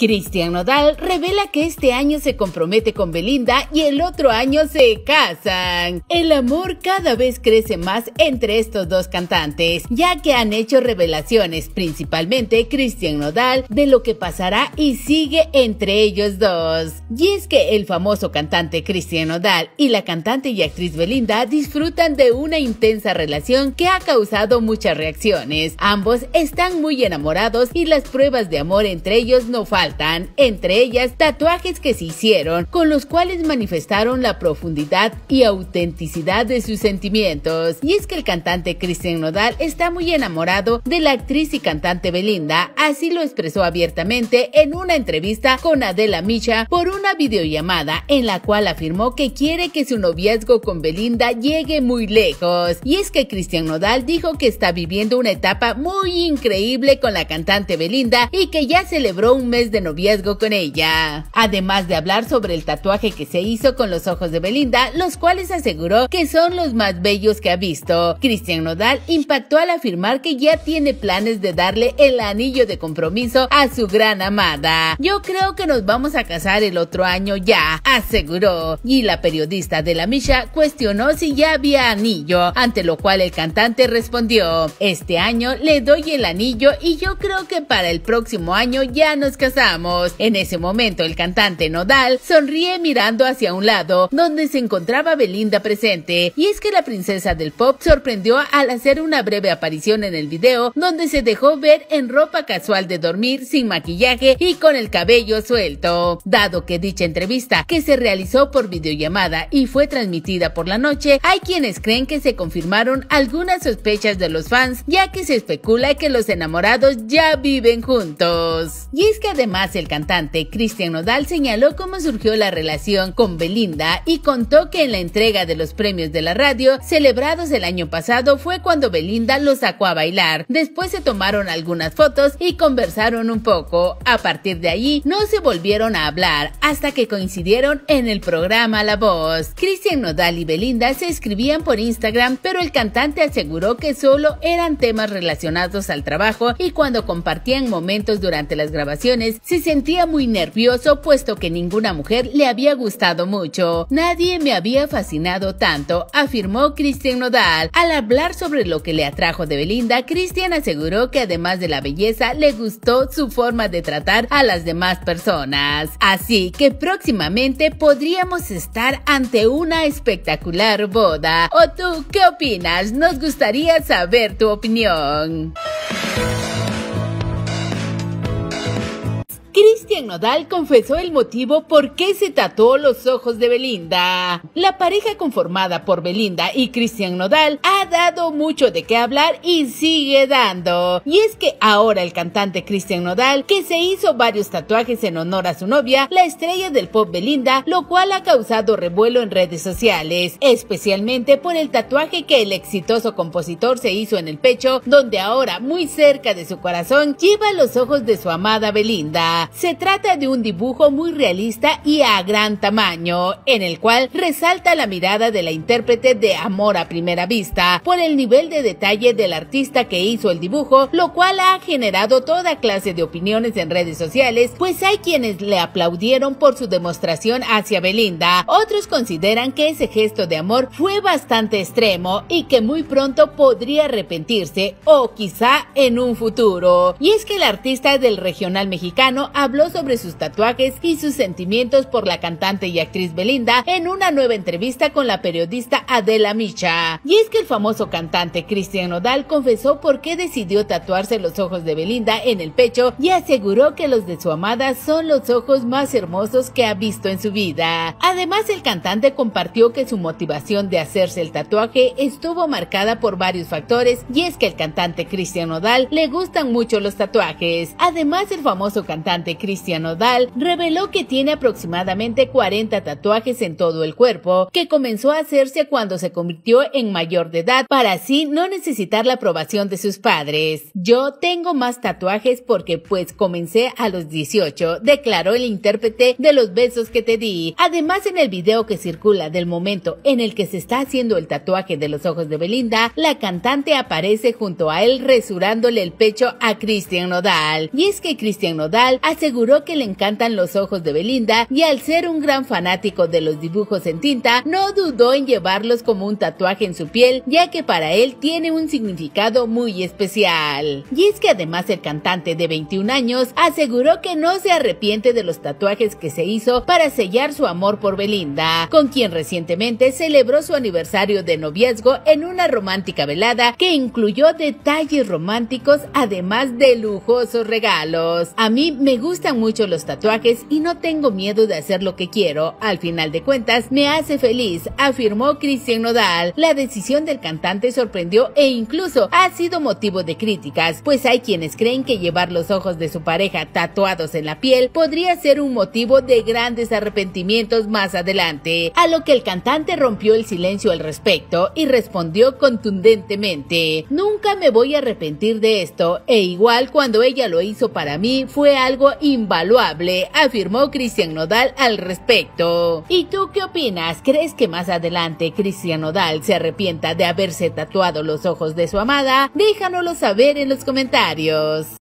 Cristian Nodal revela que este año se compromete con Belinda y el otro año se casan. El amor cada vez crece más entre estos dos cantantes, ya que han hecho revelaciones, principalmente Cristian Nodal, de lo que pasará y sigue entre ellos dos. Y es que el famoso cantante Cristian Nodal y la cantante y actriz Belinda disfrutan de una intensa relación que ha causado muchas reacciones. Ambos están muy enamorados y las pruebas de amor entre ellos no faltan entre ellas tatuajes que se hicieron, con los cuales manifestaron la profundidad y autenticidad de sus sentimientos. Y es que el cantante Cristian Nodal está muy enamorado de la actriz y cantante Belinda, así lo expresó abiertamente en una entrevista con Adela Micha por una videollamada en la cual afirmó que quiere que su noviazgo con Belinda llegue muy lejos. Y es que Cristian Nodal dijo que está viviendo una etapa muy increíble con la cantante Belinda y que ya celebró un mes de noviazgo con ella. Además de hablar sobre el tatuaje que se hizo con los ojos de Belinda, los cuales aseguró que son los más bellos que ha visto. Cristian Nodal impactó al afirmar que ya tiene planes de darle el anillo de compromiso a su gran amada. Yo creo que nos vamos a casar el otro año ya, aseguró. Y la periodista de la Misha cuestionó si ya había anillo, ante lo cual el cantante respondió, este año le doy el anillo y yo creo que para el próximo año ya nos casamos. En ese momento el cantante Nodal sonríe mirando hacia un lado, donde se encontraba Belinda presente, y es que la princesa del pop sorprendió al hacer una breve aparición en el video, donde se dejó ver en ropa casual de dormir, sin maquillaje y con el cabello suelto. Dado que dicha entrevista, que se realizó por videollamada y fue transmitida por la noche, hay quienes creen que se confirmaron algunas sospechas de los fans, ya que se especula que los enamorados ya viven juntos. Y es que además el cantante Cristian Nodal señaló cómo surgió la relación con Belinda y contó que en la entrega de los premios de la radio celebrados el año pasado fue cuando Belinda lo sacó a bailar. Después se tomaron algunas fotos y conversaron un poco. A partir de allí no se volvieron a hablar hasta que coincidieron en el programa La Voz. Cristian Nodal y Belinda se escribían por Instagram, pero el cantante aseguró que solo eran temas relacionados al trabajo y cuando compartían momentos durante las grabaciones se sentía muy nervioso puesto que ninguna mujer le había gustado mucho. Nadie me había fascinado tanto, afirmó Christian Nodal. Al hablar sobre lo que le atrajo de Belinda, Christian aseguró que además de la belleza, le gustó su forma de tratar a las demás personas. Así que próximamente podríamos estar ante una espectacular boda. ¿O tú qué opinas? Nos gustaría saber tu opinión. Cristian Nodal confesó el motivo por qué se tatuó los ojos de Belinda. La pareja conformada por Belinda y Cristian Nodal ha dado mucho de qué hablar y sigue dando. Y es que ahora el cantante Cristian Nodal, que se hizo varios tatuajes en honor a su novia, la estrella del pop Belinda, lo cual ha causado revuelo en redes sociales, especialmente por el tatuaje que el exitoso compositor se hizo en el pecho, donde ahora muy cerca de su corazón lleva los ojos de su amada Belinda trata de un dibujo muy realista y a gran tamaño, en el cual resalta la mirada de la intérprete de Amor a Primera Vista por el nivel de detalle del artista que hizo el dibujo, lo cual ha generado toda clase de opiniones en redes sociales, pues hay quienes le aplaudieron por su demostración hacia Belinda, otros consideran que ese gesto de amor fue bastante extremo y que muy pronto podría arrepentirse o quizá en un futuro. Y es que el artista del regional mexicano habló sobre sus tatuajes y sus sentimientos por la cantante y actriz Belinda en una nueva entrevista con la periodista Adela Micha. Y es que el famoso cantante Cristian Nodal confesó por qué decidió tatuarse los ojos de Belinda en el pecho y aseguró que los de su amada son los ojos más hermosos que ha visto en su vida. Además, el cantante compartió que su motivación de hacerse el tatuaje estuvo marcada por varios factores y es que el cantante Cristian Nodal le gustan mucho los tatuajes. Además, el famoso cantante Cristian Cristian Odal, reveló que tiene aproximadamente 40 tatuajes en todo el cuerpo, que comenzó a hacerse cuando se convirtió en mayor de edad para así no necesitar la aprobación de sus padres. Yo tengo más tatuajes porque pues comencé a los 18, declaró el intérprete de los besos que te di. Además, en el video que circula del momento en el que se está haciendo el tatuaje de los ojos de Belinda, la cantante aparece junto a él resurándole el pecho a Cristian Nodal. Y es que Cristian Nodal aseguró que le encantan los ojos de Belinda y al ser un gran fanático de los dibujos en tinta, no dudó en llevarlos como un tatuaje en su piel, ya que para él tiene un significado muy especial. Y es que además el cantante de 21 años aseguró que no se arrepiente de los tatuajes que se hizo para sellar su amor por Belinda, con quien recientemente celebró su aniversario de noviazgo en una romántica velada que incluyó detalles románticos además de lujosos regalos. A mí me gusta mucho los tatuajes y no tengo miedo de hacer lo que quiero. Al final de cuentas, me hace feliz, afirmó Cristian Nodal. La decisión del cantante sorprendió e incluso ha sido motivo de críticas, pues hay quienes creen que llevar los ojos de su pareja tatuados en la piel podría ser un motivo de grandes arrepentimientos más adelante. A lo que el cantante rompió el silencio al respecto y respondió contundentemente, nunca me voy a arrepentir de esto, e igual cuando ella lo hizo para mí fue algo importante invaluable, afirmó Cristian Nodal al respecto. ¿Y tú qué opinas? ¿Crees que más adelante Cristian Nodal se arrepienta de haberse tatuado los ojos de su amada? Déjanoslo saber en los comentarios.